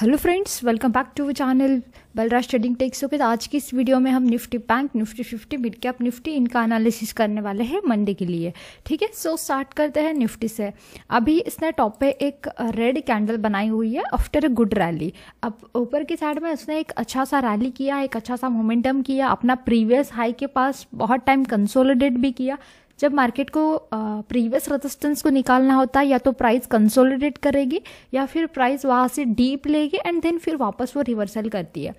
hello friends welcome back to channel Balraj trading techs okay आज की इस वीडियो में हम Nifty bank Nifty fifty mid cap Nifty इनका एनालिसिस करने वाले हैं मंडे के लिए ठीक है सो स्टार्ट करते हैं निफ्टी से अभी इसने टॉप पे एक रेड कैंडल बनाई हुई है आफ्टर अ गुड रैली अब ऊपर की साइड में उसने एक अच्छा सा रैली किया एक अच्छा सा मोमेंटम किया अपना प्रीवियस हाई के पास बहुत टाइम कंसोलिडेट भी किया जब मार्केट को प्रीवियस रेजिस्टेंस को निकालना होता है या तो प्राइस कंसोलिडेट करेगी या फिर प्राइस वहाँ से डीप लेगी एंड देन फिर वापस वो रिवर्सल करती है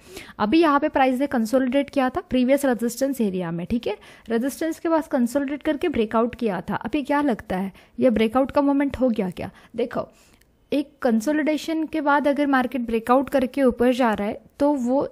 अभी यहाँ पे प्राइस ने कंसोलिडेट किया था प्रीवियस रेजिस्टेंस एरिया में ठीक है रेजिस्टेंस के पास कंसोलिडेट करके ब्रेकआउट किया था अभी क्या लगता है यह ब्रेकआउट का मोमेंट हो गया क्या देखो एक कंसोलिडेशन के बाद अगर मार्केट ब्रेकआउट करके ऊपर जा रहा है तो वो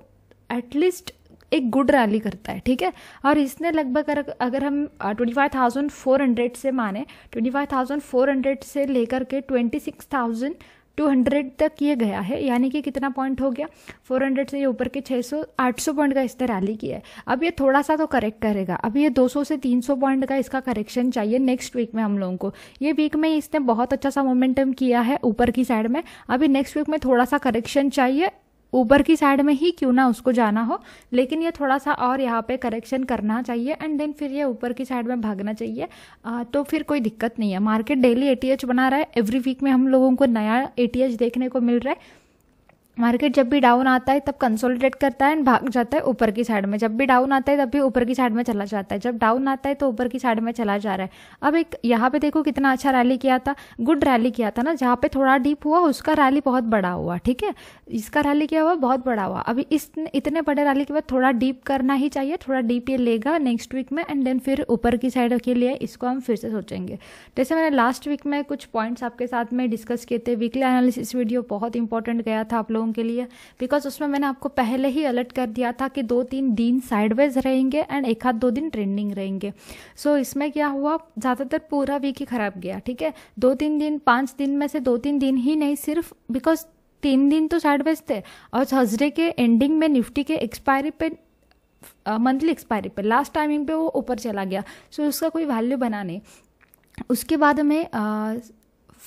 एटलीस्ट एक गुड रैली करता है ठीक है और इसने लगभग अगर अगर हम twenty five thousand four hundred से माने twenty five thousand four hundred से लेकर के twenty six thousand two hundred तक ये गया है यानी कि कितना पॉइंट हो गया फोर हंड्रेड से ये ऊपर के छः सौ आठ सौ पॉइंट का इसने रैली किया है अब ये थोड़ा सा तो करेक्ट करेगा अब ये दो सौ से तीन सौ पॉइंट का इसका करेक्शन चाहिए नेक्स्ट वीक में हम लोगों को ये वीक में इसने बहुत अच्छा सा मोमेंटम किया है ऊपर की साइड में अभी नेक्स्ट वीक में थोड़ा सा करेक्शन चाहिए ऊपर की साइड में ही क्यों ना उसको जाना हो लेकिन ये थोड़ा सा और यहाँ पे करेक्शन करना चाहिए एंड देन फिर ये ऊपर की साइड में भागना चाहिए आ, तो फिर कोई दिक्कत नहीं है मार्केट डेली ए बना रहा है एवरी वीक में हम लोगों को नया एटीएच देखने को मिल रहा है मार्केट जब भी डाउन आता है तब कंसोलिडेट करता है एंड भाग जाता है ऊपर की साइड में जब भी डाउन आता है तब भी ऊपर की साइड में चला जाता है जब डाउन आता है तो ऊपर की साइड में चला जा रहा है अब एक यहाँ पे देखो कितना अच्छा रैली किया था गुड रैली किया था ना जहाँ पे थोड़ा डीप हुआ उसका रैली बहुत बड़ा हुआ ठीक है इसका रैली क्या हुआ बहुत बड़ा हुआ अभी इस इतने बड़े रैली के बाद थोड़ा डीप करना ही चाहिए थोड़ा डीप ये लेगा नेक्स्ट वीक में एंड देन फिर ऊपर की साइड के लिए इसको हम फिर से सोचेंगे जैसे मैंने लास्ट वीक में कुछ पॉइंट्स आपके साथ में डिस्कस किए थे वीकली एनालिसिस वीडियो बहुत इंपॉर्टेंट गया था आप लोगों लोगों के लिए बिकॉज उसमें मैंने आपको पहले ही अलर्ट कर दिया था कि दो तीन दिन साइडवेज रहेंगे एंड एक आध दो दिन ट्रेंडिंग रहेंगे सो so, इसमें क्या हुआ ज़्यादातर पूरा वीक ही खराब गया ठीक है दो तीन दिन पाँच दिन में से दो तीन दिन ही नहीं सिर्फ बिकॉज तीन दिन तो साइडवेज थे और थर्सडे के एंडिंग में निफ्टी के एक्सपायरी पे मंथली एक्सपायरी पे लास्ट टाइमिंग पे वो ऊपर चला गया सो so, उसका कोई वैल्यू बना नहीं उसके बाद में आ,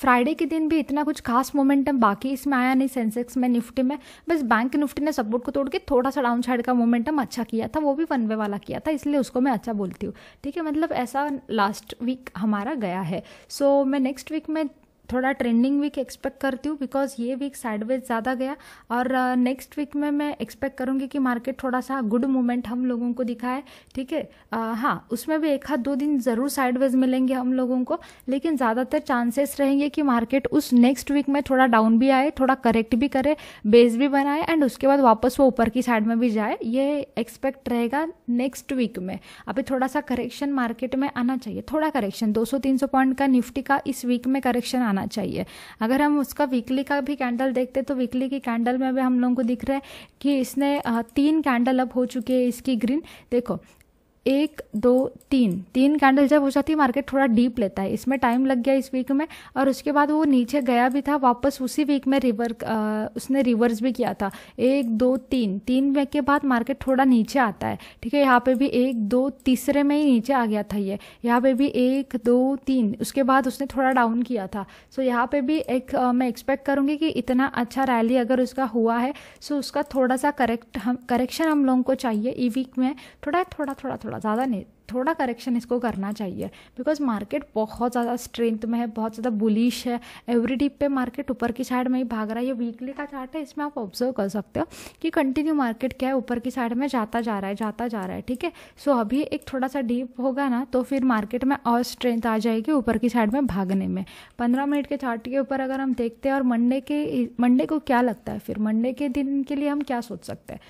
फ्राइडे के दिन भी इतना कुछ खास मोमेंटम बाकी इसमें आया नहीं सेंसेक्स में निफ्टी में बस बैंक निफ्टी ने सपोर्ट को तोड़ के थोड़ा सा डाउन साइड का मोमेंटम अच्छा किया था वो भी वन वे वाला किया था इसलिए उसको मैं अच्छा बोलती हूँ ठीक है मतलब ऐसा लास्ट वीक हमारा गया है सो so, मैं नेक्स्ट वीक में थोड़ा ट्रेंडिंग वीक एक्सपेक्ट करती हूँ बिकॉज ये वीक साइडवेज ज़्यादा गया और नेक्स्ट वीक में मैं एक्सपेक्ट करूँगी कि मार्केट थोड़ा सा गुड मूवमेंट हम लोगों को दिखाए ठीक है हाँ उसमें भी एक हाथ दो दिन ज़रूर साइडवेज मिलेंगे हम लोगों को लेकिन ज़्यादातर चांसेस रहेंगे कि मार्केट उस नेक्स्ट वीक में थोड़ा डाउन भी आए थोड़ा करेक्ट भी करे बेस भी बनाए एंड उसके बाद वापस वो ऊपर की साइड में भी जाए ये एक्सपेक्ट रहेगा नेक्स्ट वीक में अभी थोड़ा सा करेक्शन मार्केट में आना चाहिए थोड़ा करेक्शन दो सौ पॉइंट का निफ्टी का इस वीक में करेक्शन आना लगाना चाहिए अगर हम उसका वीकली का भी कैंडल देखते तो वीकली की कैंडल में भी हम लोगों को दिख रहा है कि इसने तीन कैंडल अब हो चुके हैं इसकी ग्रीन देखो एक दो तीन तीन कैंडल जब हो जाती है मार्केट थोड़ा डीप लेता है इसमें टाइम लग गया इस वीक में और उसके बाद वो नीचे गया भी था वापस उसी वीक में रिवर आ, उसने रिवर्स भी किया था एक दो तीन तीन वीक के बाद मार्केट थोड़ा नीचे आता है ठीक है यहाँ पे भी एक दो तीसरे में ही नीचे आ गया था ये यहाँ पे भी एक दो तीन उसके बाद उसने थोड़ा डाउन किया था सो यहाँ पे भी एक आ, मैं एक्सपेक्ट करूँगी कि इतना अच्छा रैली अगर उसका हुआ है सो उसका थोड़ा सा करेक्ट हम करेक्शन हम लोगों को चाहिए ई वीक में थोड़ा थोड़ा थोड़ा थोड़ा थोड़ा ज़्यादा नहीं थोड़ा करेक्शन इसको करना चाहिए बिकॉज मार्केट बहुत ज़्यादा स्ट्रेंथ में है बहुत ज़्यादा बुलिश है एवरी डिप पे मार्केट ऊपर की साइड में ही भाग रहा है ये वीकली का चार्ट है इसमें आप ऑब्जर्व कर सकते हो कि कंटिन्यू मार्केट क्या है ऊपर की साइड में जाता जा रहा है जाता जा रहा है ठीक है सो अभी एक थोड़ा सा डीप होगा ना तो फिर मार्केट में और स्ट्रेंथ आ जाएगी ऊपर की साइड में भागने में पंद्रह मिनट के चार्ट के ऊपर अगर हम देखते हैं और मंडे के मंडे को क्या लगता है फिर मंडे के दिन के लिए हम क्या सोच सकते हैं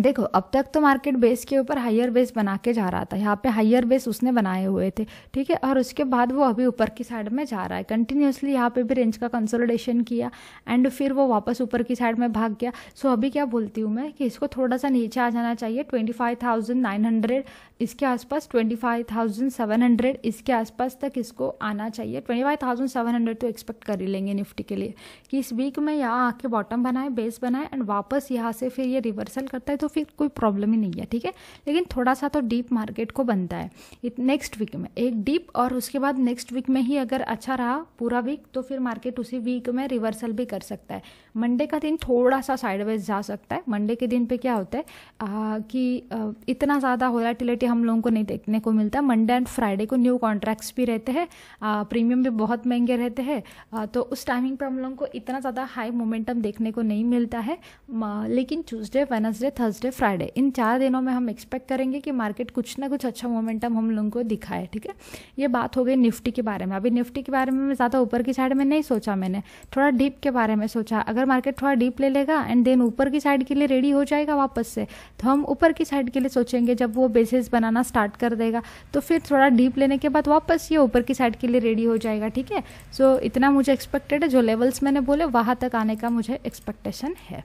देखो अब तक तो मार्केट बेस के ऊपर हाइयर बेस बना के जा रहा था यहाँ पे हाइयर बेस उसने बनाए हुए थे ठीक है और उसके बाद वो अभी ऊपर की साइड में जा रहा है कंटिन्यूसली यहाँ पे भी रेंज का कंसोलिडेशन किया एंड फिर वो वापस ऊपर की साइड में भाग गया सो अभी क्या बोलती हूँ मैं कि इसको थोड़ा सा नीचे आ जाना चाहिए twenty five thousand nine hundred इसके आसपास 25,700 इसके आसपास तक इसको आना चाहिए 25,700 तो एक्सपेक्ट कर ही लेंगे निफ्टी के लिए कि इस वीक में यहाँ आके बॉटम बनाए बेस बनाए एंड वापस यहाँ से फिर ये रिवर्सल करता है तो फिर कोई प्रॉब्लम ही नहीं है ठीक है लेकिन थोड़ा सा तो डीप मार्केट को बनता है नेक्स्ट वीक में एक डीप और उसके बाद नेक्स्ट वीक में ही अगर अच्छा रहा पूरा वीक तो फिर मार्केट उसी वीक में रिवर्सल भी कर सकता है मंडे का दिन थोड़ा सा साइडवेज जा सकता है मंडे के दिन पे क्या होता है आ, कि आ, इतना ज़्यादा है हम लोगों को नहीं देखने को मिलता मंडे एंड फ्राइडे को न्यू कॉन्ट्रैक्ट्स भी रहते हैं प्रीमियम भी बहुत महंगे रहते हैं तो उस टाइमिंग पर हम लोगों को इतना ज़्यादा हाई मोमेंटम देखने को नहीं मिलता है लेकिन ट्यूजडे वेनसडे थर्सडे फ्राइडे इन चार दिनों में हम एक्सपेक्ट करेंगे कि मार्केट कुछ ना कुछ अच्छा मोमेंटम हम लोगों को दिखाए ठीक है ये बात हो गई निफ्टी के बारे में अभी निफ्टी के बारे में ज़्यादा ऊपर की साइड में नहीं सोचा मैंने थोड़ा डीप के बारे में सोचा अगर मार्केट थोड़ा डीप ले लेगा एंड देन ऊपर की साइड के लिए रेडी हो जाएगा वापस से तो हम ऊपर की साइड के लिए सोचेंगे जब वो बेसिस बना बनाना स्टार्ट कर देगा तो फिर थोड़ा डीप लेने के बाद वापस ये ऊपर की साइड के लिए रेडी हो जाएगा ठीक है सो इतना मुझे एक्सपेक्टेड है जो लेवल्स मैंने बोले वहाँ तक आने का मुझे एक्सपेक्टेशन है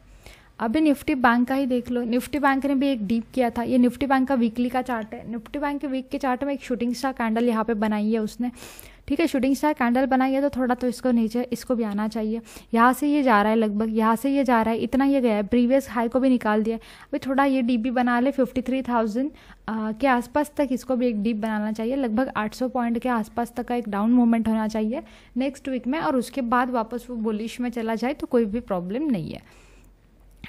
अभी निफ्टी बैंक का ही देख लो निफ्टी बैंक ने भी एक डीप किया था ये निफ्टी बैंक का वीकली का चार्ट है निफ्टी बैंक के वीक के चार्ट में एक शूटिंग स्टार कैंडल यहाँ पे बनाई है उसने ठीक है शूटिंग स्टार कैंडल बनाई है तो थोड़ा तो इसको नीचे इसको भी आना चाहिए यहाँ से ये जा रहा है लगभग यहाँ से ये जा रहा है इतना ये गया है प्रीवियस हाई को भी निकाल दिया है अभी थोड़ा ये डीप भी बना ले फिफ्टी थ्री थाउजेंड के आसपास तक इसको भी एक डीप बनाना चाहिए लगभग आठ सौ पॉइंट के आसपास तक का एक डाउन मूवमेंट होना चाहिए नेक्स्ट वीक में और उसके बाद वापस वो बुलिश में चला जाए तो कोई भी प्रॉब्लम नहीं है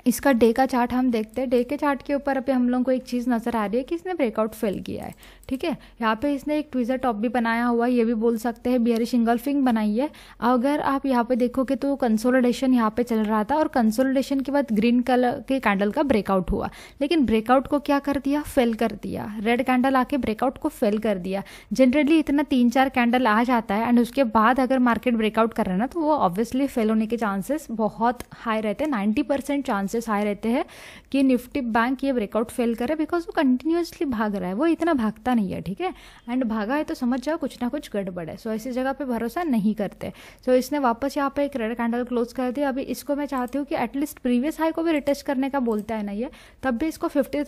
इसका डे का चार्ट हम देखते हैं डे के चार्ट के ऊपर अभी हम लोगों को एक चीज़ नज़र आ रही है कि इसने ब्रेकआउट फेल किया है ठीक है यहाँ पे इसने एक ट्विज़र टॉप भी बनाया हुआ है ये भी बोल सकते हैं सिंगल फिंग बनाई है अगर आप यहाँ पे देखोगे तो कंसोलिडेशन यहाँ पे चल रहा था और कंसोलिडेशन के बाद ग्रीन कलर के कैंडल का ब्रेकआउट हुआ लेकिन ब्रेकआउट को क्या कर दिया फेल कर दिया रेड कैंडल आके ब्रेकआउट को फेल कर दिया जनरली इतना तीन चार कैंडल आ जाता है एंड उसके बाद अगर मार्केट ब्रेकआउट कर रहे हैं ना तो वो ऑब्वियसली फेल होने के चांसेस बहुत हाई रहते हैं नाइन्टी परसेंट चांसेस हाई रहते हैं कि निफ्टी बैंक ये ब्रेकआउट फेल करे बिकॉज वो कंटिन्यूसली भाग रहा है वो इतना भागता नहीं है ठीक है एंड भागा है तो समझ जाओ कुछ ना कुछ गड़बड़ है सो so, ऐसी जगह पे भरोसा नहीं करते सो so, इसने वापस यहाँ पे एक रेड कैंडल क्लोज कर दिया अभी इसको मैं चाहती हूँ कि एटलीस्ट प्रीवियस हाई को भी रिटेस्ट करने का बोलता है ना ये तब भी इसको fifty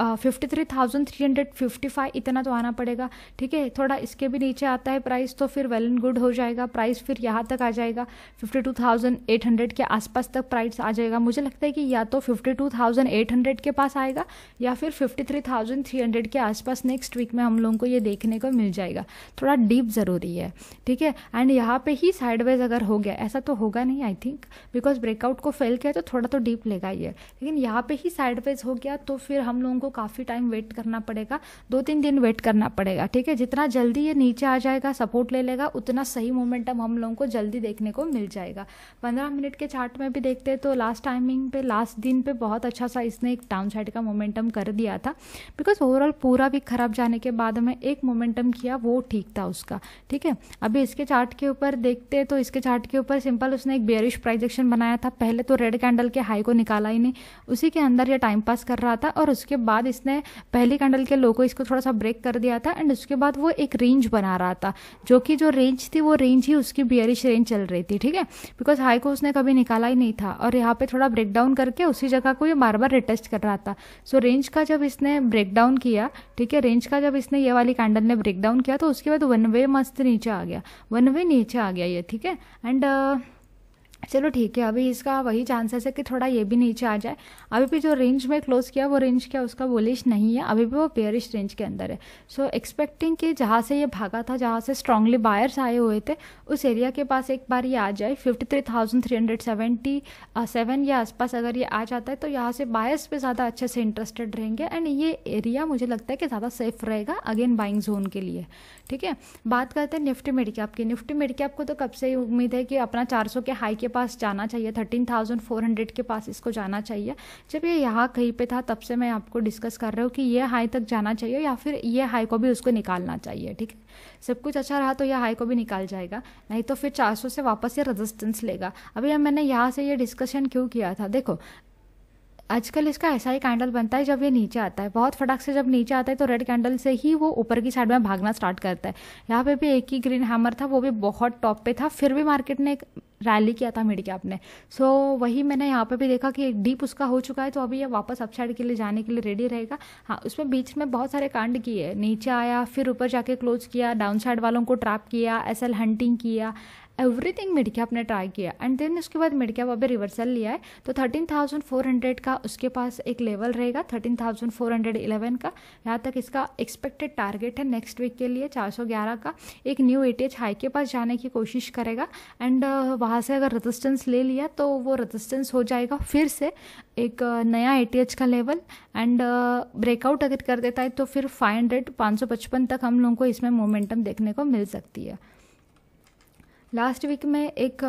fifty three thousand three hundred fifty five इतना तो आना पड़ेगा ठीक है थोड़ा इसके भी नीचे आता है प्राइस तो फिर वेल एंड गुड हो जाएगा प्राइस फिर यहाँ तक आ जाएगा fifty two thousand eight hundred के आसपास तक प्राइस आ जाएगा मुझे लगता है कि या तो fifty two thousand eight hundred के पास आएगा या फिर fifty three thousand three hundred के आसपास नेक्स्ट वीक में हम लोगों को ये देखने को मिल जाएगा थोड़ा डीप ज़रूरी है ठीक है एंड यहाँ पे ही साइडवाइज अगर हो गया ऐसा तो होगा नहीं आई थिंक बिकॉज ब्रेकआउट को फेल किया तो थोड़ा तो डीप लेगा ये लेकिन यहाँ पे ही साइडवाइज हो गया तो फिर हम लोग लोगों को काफ़ी टाइम वेट करना पड़ेगा दो तीन दिन वेट करना पड़ेगा ठीक है जितना जल्दी ये नीचे आ जाएगा सपोर्ट ले लेगा उतना सही मोमेंटम हम लोगों को जल्दी देखने को मिल जाएगा पंद्रह मिनट के चार्ट में भी देखते हैं तो लास्ट टाइमिंग पे लास्ट दिन पे बहुत अच्छा सा इसने एक डाउन साइड का मोमेंटम कर दिया था बिकॉज ओवरऑल पूरा भी खराब जाने के बाद में एक मोमेंटम किया वो ठीक था उसका ठीक है अभी इसके चार्ट के ऊपर देखते हैं तो इसके चार्ट के ऊपर सिंपल उसने एक बेरिश प्राइजेक्शन बनाया था पहले तो रेड कैंडल के हाई को निकाला ही नहीं उसी के अंदर यह टाइम पास कर रहा था और उसके बाद इसने पहले कैंडल के लोगों इसको थोड़ा सा ब्रेक कर दिया था एंड उसके बाद वो एक रेंज बना रहा था जो कि जो रेंज थी वो रेंज ही उसकी बियरिश रेंज चल रही थी ठीक है बिकॉज हाई को उसने कभी निकाला ही नहीं था और यहाँ पे थोड़ा ब्रेक डाउन करके उसी जगह को ये बार बार रिटेस्ट कर रहा था सो so, रेंज का जब इसने ब्रेक डाउन किया ठीक है रेंज का जब इसने ये वाली कैंडल ने ब्रेक डाउन किया तो उसके बाद वन वे मस्त नीचे आ गया वन वे नीचे आ गया ये ठीक है एंड uh, चलो ठीक है अभी इसका वही चांसेस है कि थोड़ा ये भी नीचे आ जाए अभी भी जो रेंज में क्लोज किया वो रेंज क्या उसका बोलिश नहीं है अभी भी वो पेयरिश रेंज के अंदर है सो so, एक्सपेक्टिंग कि जहाँ से ये भागा था जहाँ से स्ट्रांगली बायर्स आए हुए थे उस एरिया के पास एक बार ये आ जाए fifty three thousand three hundred seventy seven या आसपास अगर ये आ जाता है तो यहाँ से बायर्स पर ज़्यादा अच्छे से इंटरेस्टेड रहेंगे एंड ये एरिया मुझे लगता है कि ज़्यादा सेफ रहेगा अगेन बाइंग जोन के लिए ठीक है बात करते हैं निफ्टी मेडिकैप की निफ्टी मेडिकैप को तो कब से उम्मीद है कि अपना चार सौ के हाई के पास जाना चाहिए थर्टीन थाउजेंड फोर हंड्रेड के पास इसको जाना चाहिए जब ये यहाँ कहीं पे था तब से मैं आपको डिस्कस कर रहा हूँ कि ये हाई तक जाना चाहिए या फिर ये हाई को भी उसको निकालना चाहिए ठीक है सब कुछ अच्छा रहा तो यह हाई को भी निकाल जाएगा नहीं तो फिर 400 से वापस ये रेजिस्टेंस लेगा अभी मैंने यहाँ से ये डिस्कशन क्यों किया था देखो आजकल इसका ऐसा ही कैंडल बनता है जब ये नीचे आता है बहुत फटाक से जब नीचे आता है तो रेड कैंडल से ही वो ऊपर की साइड में भागना स्टार्ट करता है यहाँ पे भी एक ही ग्रीन हैमर था वो भी बहुत टॉप पे था फिर भी मार्केट ने एक रैली किया था मिड कैप ने सो so, वही मैंने यहाँ पे भी देखा कि एक डीप उसका हो चुका है तो अभी ये वापस अपसाइड के लिए जाने के लिए रेडी रहेगा हाँ उसमें बीच में बहुत सारे कांड किए नीचे आया फिर ऊपर जाके क्लोज किया डाउन साइड वालों को ट्रैप किया एस हंटिंग किया एवरीथिंग मिड कैप ने ट्राई किया एंड देन उसके बाद मिड कैप अभी रिवर्सल लिया है तो थर्टीन थाउजेंड फोर हंड्रेड का उसके पास एक लेवल रहेगा thirteen thousand four hundred eleven का यहाँ तक इसका एक्सपेक्टेड टारगेट है नेक्स्ट वीक के लिए चार सौ ग्यारह का एक न्यू ए हाई के पास जाने की कोशिश करेगा एंड uh, वहाँ से अगर रजिस्टेंस ले लिया तो वो रजिस्टेंस हो जाएगा फिर से एक uh, नया ए टी एच का लेवल एंड ब्रेकआउट अगर कर देता है तो फिर फाइव हंड्रेड पाँच सौ पचपन तक हम लोगों को इसमें मोमेंटम देखने को मिल सकती है लास्ट वीक में एक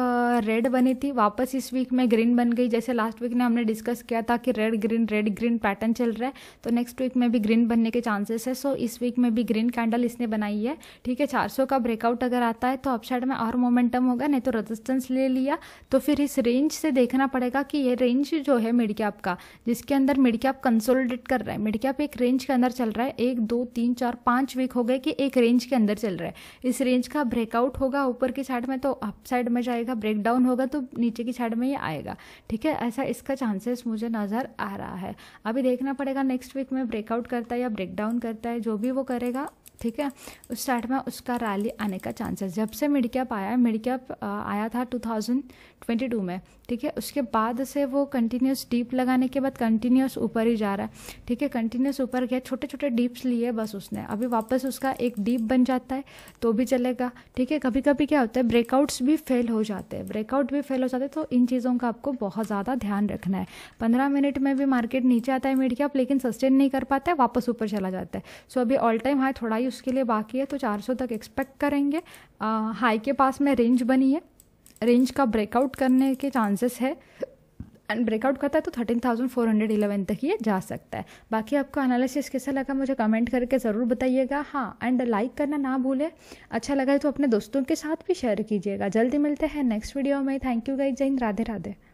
रेड बनी थी वापस इस वीक में ग्रीन बन गई जैसे लास्ट वीक ने हमने डिस्कस किया था कि red green red green pattern चल रहा है तो नेक्स्ट वीक में भी ग्रीन बनने के चांसेस है सो इस वीक में भी ग्रीन कैंडल इसने बनाई है ठीक है 400 का ब्रेकआउट अगर आता है तो अपसाइड में और मोमेंटम होगा नहीं तो रजिस्टेंस ले लिया तो फिर इस रेंज से देखना पड़ेगा कि ये रेंज जो है मिड कैप का जिसके अंदर मिड कैप कंसोलिडेट कर रहा है मिड कैप एक रेंज के अंदर चल रहा है एक दो तीन चार पाँच वीक हो गए कि एक रेंज के अंदर चल रहा है इस रेंज का ब्रेकआउट होगा ऊपर की साइड में में तो अप साइड में जाएगा ब्रेक डाउन होगा तो नीचे की साइड में ये आएगा ठीक है ऐसा इसका चांसेस मुझे नज़र आ रहा है अभी देखना पड़ेगा नेक्स्ट वीक में ब्रेकआउट करता है या ब्रेक डाउन करता है जो भी वो करेगा ठीक है उस स्टार्ट में उसका रैली आने का चांसेस जब से मिड कैप आया मिड कैप आया था 2000 ट्वेंटी टू में ठीक है उसके बाद से वो कंटिन्यूस डीप लगाने के बाद कंटिन्यूस ऊपर ही जा रहा है ठीक है कंटिन्यूस ऊपर गया छोटे छोटे डीप्स लिए बस उसने अभी वापस उसका एक डीप बन जाता है तो भी चलेगा ठीक है कभी कभी क्या होता है ब्रेकआउट्स भी फेल हो जाते हैं ब्रेकआउट भी फेल हो जाते हैं तो इन चीज़ों का आपको बहुत ज़्यादा ध्यान रखना है पंद्रह मिनट में भी मार्केट नीचे आता है मीडिया आप लेकिन सस्टेन नहीं कर पाता है वापस ऊपर चला जाता है सो अभी ऑल टाइम हाई थोड़ा ही उसके लिए बाकी है तो चार तक एक्सपेक्ट करेंगे हाई के पास में रेंज बनी है रेंज का ब्रेकआउट करने के चांसेस है एंड ब्रेकआउट करता है तो thirteen thousand four hundred eleven तक ये जा सकता है बाकी आपको एनालिसिस कैसा लगा मुझे कमेंट करके ज़रूर बताइएगा हाँ एंड लाइक करना ना भूले अच्छा लगा तो अपने दोस्तों के साथ भी शेयर कीजिएगा जल्दी मिलते हैं नेक्स्ट वीडियो में थैंक यू गाइज जय राधे राधे